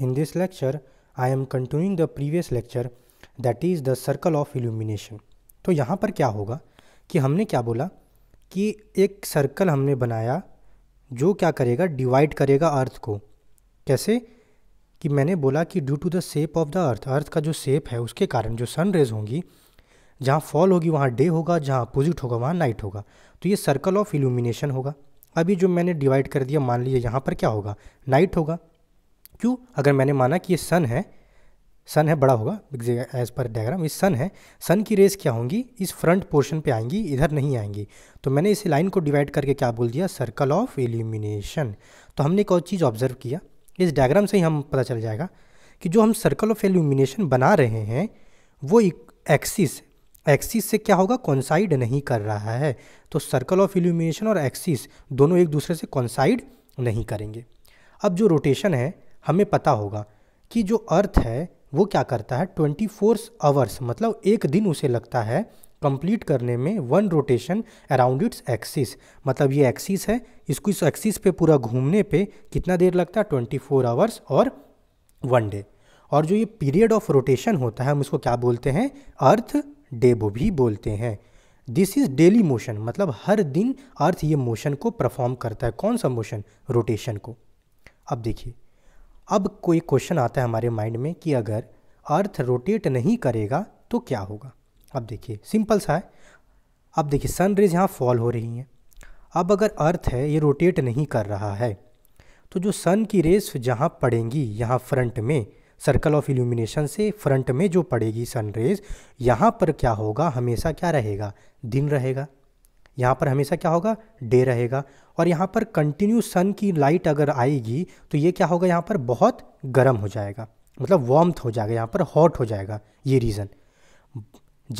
In this lecture, I am continuing the previous lecture that is the circle of illumination. तो यहाँ पर क्या होगा कि हमने क्या बोला कि एक सर्कल हमने बनाया जो क्या करेगा डिवाइड करेगा अर्थ को कैसे कि मैंने बोला कि due to the shape of the earth earth का जो सेप है उसके कारण जो सन रेज होंगी जहाँ फॉल होगी वहाँ डे होगा जहाँ अपोजिट होगा वहाँ नाइट होगा तो ये सर्कल ऑफ इल्यूमिनेशन होगा अभी जो मैंने डिवाइड कर दिया मान लीजिए यहाँ पर क्या होगा नाइट होगा क्यों अगर मैंने माना कि ये सन है सन है बड़ा होगा एज पर डायग्राम ये सन है सन की रेस क्या होंगी इस फ्रंट पोर्शन पे आएंगी इधर नहीं आएंगी तो मैंने इस लाइन को डिवाइड करके क्या बोल दिया सर्कल ऑफ एल्यूमिनेशन तो हमने एक और चीज़ ऑब्जर्व किया इस डायग्राम से ही हम पता चल जाएगा कि जो हम सर्कल ऑफ एल्यूमिनेशन बना रहे हैं वो एक्सिस एक्सिस से क्या होगा कॉन्साइड नहीं कर रहा है तो सर्कल ऑफ एल्यूमिनेशन और एक्सिस दोनों एक दूसरे से कॉन्साइड नहीं करेंगे अब जो रोटेशन है हमें पता होगा कि जो अर्थ है वो क्या करता है ट्वेंटी फोर आवर्स मतलब एक दिन उसे लगता है कंप्लीट करने में one rotation around its axis मतलब ये एक्सिस है इसको इस एक्सिस पे पूरा घूमने पे कितना देर लगता है ट्वेंटी फोर आवर्स और वन डे और जो ये पीरियड ऑफ रोटेशन होता है हम इसको क्या बोलते हैं अर्थ डे वो भी बोलते हैं दिस इज़ डेली मोशन मतलब हर दिन अर्थ ये मोशन को परफॉर्म करता है कौन सा मोशन रोटेशन को अब देखिए अब कोई क्वेश्चन आता है हमारे माइंड में कि अगर अर्थ रोटेट नहीं करेगा तो क्या होगा अब देखिए सिंपल सा है अब देखिए सनरेज यहाँ फॉल हो रही हैं अब अगर अर्थ है ये रोटेट नहीं कर रहा है तो जो सन की रेस जहाँ पड़ेंगी यहाँ फ्रंट में सर्कल ऑफ इल्यूमिनेशन से फ्रंट में जो पड़ेगी सन रेज यहाँ पर क्या होगा हमेशा क्या रहेगा दिन रहेगा यहाँ पर हमेशा क्या होगा डे रहेगा और यहाँ पर कंटिन्यू सन की लाइट अगर आएगी तो ये क्या होगा यहाँ पर बहुत गर्म हो जाएगा मतलब वार्म्थ हो जाएगा यहाँ पर हॉट हो जाएगा ये रीज़न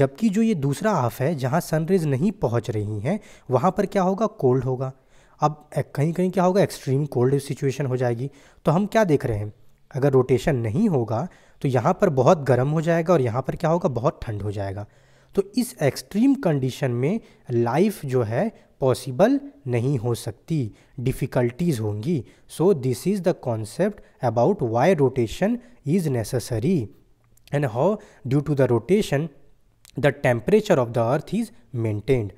जबकि जो ये दूसरा हाफ है जहाँ सनरेज नहीं पहुँच रही हैं वहाँ पर क्या होगा कोल्ड होगा अब कहीं कहीं क्या होगा एक्सट्रीम कोल्ड सिचुएशन हो जाएगी तो हम क्या देख रहे हैं अगर रोटेशन नहीं होगा तो यहाँ पर बहुत गर्म हो जाएगा और यहाँ पर क्या होगा बहुत ठंड हो जाएगा तो इस एक्सट्रीम कंडीशन में लाइफ जो है पॉसिबल नहीं हो सकती डिफ़िकल्टीज़ होंगी so this is the concept about why rotation is necessary and how due to the rotation the temperature of the earth is maintained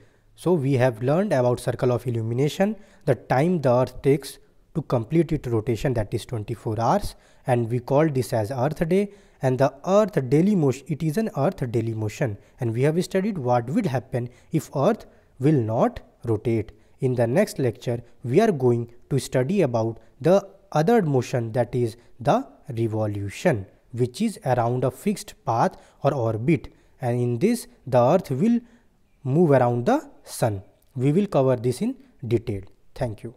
so we have learn about circle of illumination the time the earth takes to complete it rotation that is twenty four hours and we call this as earth day and the earth daily motion it is an earth daily motion and we have studied what will happen if earth will not rotate in the next lecture we are going to study about the other motion that is the revolution which is around a fixed path or orbit and in this the earth will move around the sun we will cover this in detail thank you